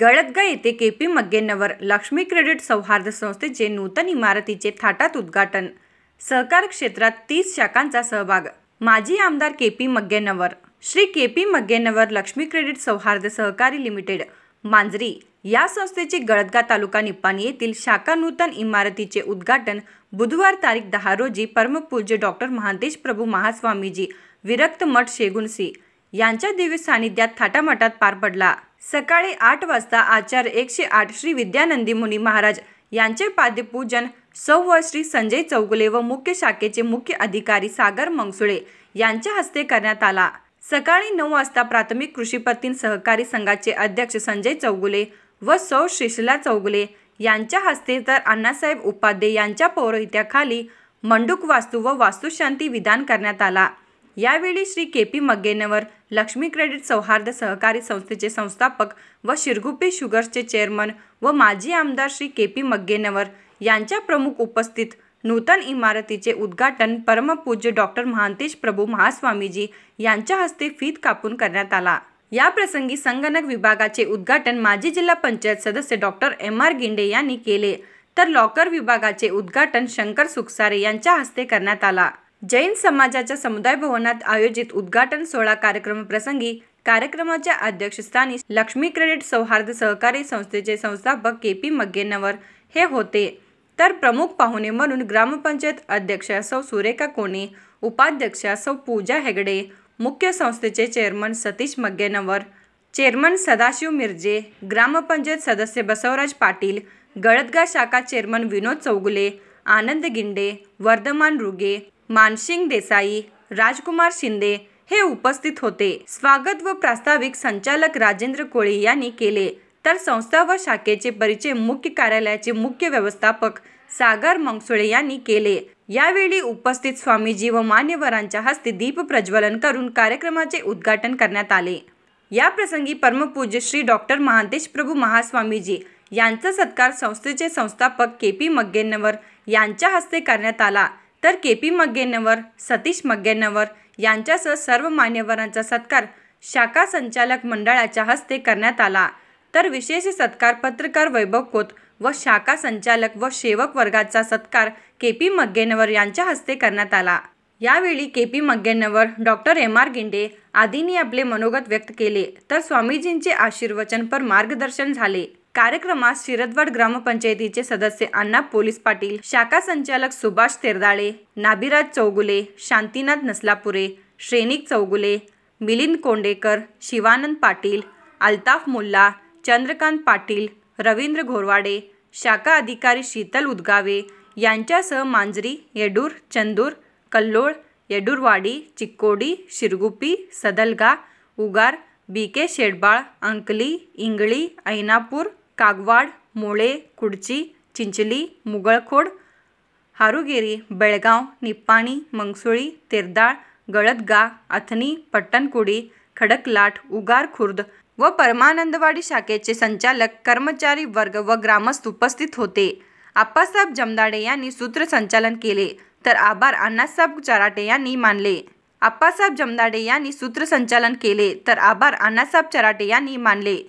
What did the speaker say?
गळदगा येथे K P Maggenavar Lakshmi credit Souharda संस्थेचे नूतन इमारतीचे थाटात उद्घाटन सहकार क्षेत्रात तीस शाखांचा सहभाग माजी आमदार K P Maggenavar Shri K P Maggenavar Lakshmi credit Souharda Sahakari limited मांजरी या संस्थेचे गळदगा तालुका निपाणी येथील शाखा नूतन इमारतीचे उद्घाटन बुधवार तारीख दहा रोजी परमपूज्य डॉक्टर महांतेश प्रभू महास्वामीजी विरक्त मठ शेगुनसी यांच्या दिव्य सानिध्यात थाटामाटात पार पडला सकाळी आठ वाजता आचार्य एकशे आठ श्री विद्यानंदी मुनी महाराज यांचे पाद्यपूजन सौ व श्री संजय चौगुले व मुख्य शाखेचे मुख्य अधिकारी सागर मंगसुळे यांच्या हस्ते करण्यात आला सकाळी नऊ वाजता प्राथमिक कृषीपतीन सहकारी संघाचे अध्यक्ष संजय चौगुले व सौ श्रीशिला चौगुले यांच्या हस्ते तर अण्णासाहेब उपाध्ये यांच्या पौरोहित्याखाली मंडूक वास्तू व वास्तुशांती विधान करण्यात आला यावेळी Shri K P Maggenavar Lakshmi credit Souharda Sahakari संस्थेचे संस्थापक व शिरगुपी शुगर्सचे चेअरमन व माजी आमदार श्री के पी मग्गेनवर यांच्या प्रमुख उपस्थित नूतन इमारतीचे उद्घाटन परमपूज्य डॉक्टर महांतेश प्रभू महास्वामीजी यांच्या हस्ते फीत कापून करण्यात आला या प्रसंगी संगणक विभागाचे उद्घाटन माजी जिल्हा पंचायत सदस्य डॉक्टर एम आर गिंडे यांनी केले तर लॉकर विभागाचे उद्घाटन शंकर सुखसारे यांच्या हस्ते करण्यात आला जैन समाजाच्या समुदाय भवनात आयोजित उद्घाटन सोहळा कार्यक्रमप्रसंगी कार्यक्रमाच्या अध्यक्षस्थानी लक्ष्मी क्रेडिट सौहार्द सहकारी संस्थेचे संस्थापक के पी मग्गेनवर हे होते तर प्रमुख पाहुणे म्हणून ग्रामपंचायत अध्यक्ष सौ सुरेखा कोणे उपाध्यक्ष सौ पूजा हेगडे मुख्य संस्थेचे चेअरमन सतीश मग्गेनवर चेअरमन सदाशिव मिरजे ग्रामपंचायत सदस्य बसवराज पाटील गळदगा शाखा चेअरमन विनोद चौगुले आनंद गिंडे वर्धमान रुगे मानसिंग देसाई राजकुमार शिंदे हे उपस्थित होते स्वागत व प्रास्ताविक संचालक राजेंद्र कोळी यांनी केले तर संस्था व शाखेचे परिचय मुख्य कार्यालयाचे मुख्य व्यवस्थापक सागर मंगसुळे यांनी केले यावेळी उपस्थित स्वामीजी व मान्यवरांच्या हस्ते दीप प्रज्वलन करून कार्यक्रमाचे उद्घाटन करण्यात आले या प्रसंगी परमपूज्य श्री डॉक्टर महांतेश प्रभू महास्वामीजी यांचा सत्कार संस्थेचे संस्थापक के पी मग्गेन्नवर यांच्या हस्ते करण्यात आला तर के पी मग्गेनवर सतीश मग्गेनवर यांच्यासह सर्व मान्यवरांचा सत्कार शाखा संचालक मंडळाच्या हस्ते करण्यात आला तर विशेष सत्कार पत्रकार वैभव कोत व शाखा संचालक व सेवक वर्गाचा सत्कार के पी मग्गेनवर यांच्या हस्ते करण्यात आला यावेळी K P Maggenavar doctor M R Ginde आदींनी आपले मनोगत व्यक्त केले तर स्वामीजींचे आशीर्वचनपर मार्गदर्शन झाले कार्यक्रमात शिरदवड ग्रामपंचायतीचे सदस्य अण्णा पोलीस पाटील शाखा संचालक सुभाष तेरदाळे नाभिराज चौगुले शांतीनाथ नसलापुरे श्रेनिक चौगुले मिलिंद कोंडेकर शिवानंद पाटील अल्ताफ मुल्ला चंद्रकांत पाटील रवींद्र घोरवाडे शाखा अधिकारी शीतल उदगावे यांच्यासह मांजरी येडूर चंदूर कल्लोळ येडूरवाडी चिक्कोडी शिरगुपी सदलगा उगार बी के शेडबाळ अंकली इंगळी ऐनापूर कागवाड मोळे कुडची चिंचली मुगळखोड हारुगेरी बेळगाव निप्पाणी मंगसुळी तेरदाळ गळदगा अथनी पट्टणकुडी खडकलाट उगार खुर्द व परमानंदवाडी शाखेचे संचालक कर्मचारी वर्ग व ग्रामस्थ उपस्थित होते आप्पासाहेब जमदाडे यांनी सूत्रसंचालन केले तर आभार अण्णासाहेब चराटे यांनी मानले आप्पासाहेब जमदाडे यांनी सूत्रसंचालन केले तर आभार अण्णासाहेब चराटे यांनी मानले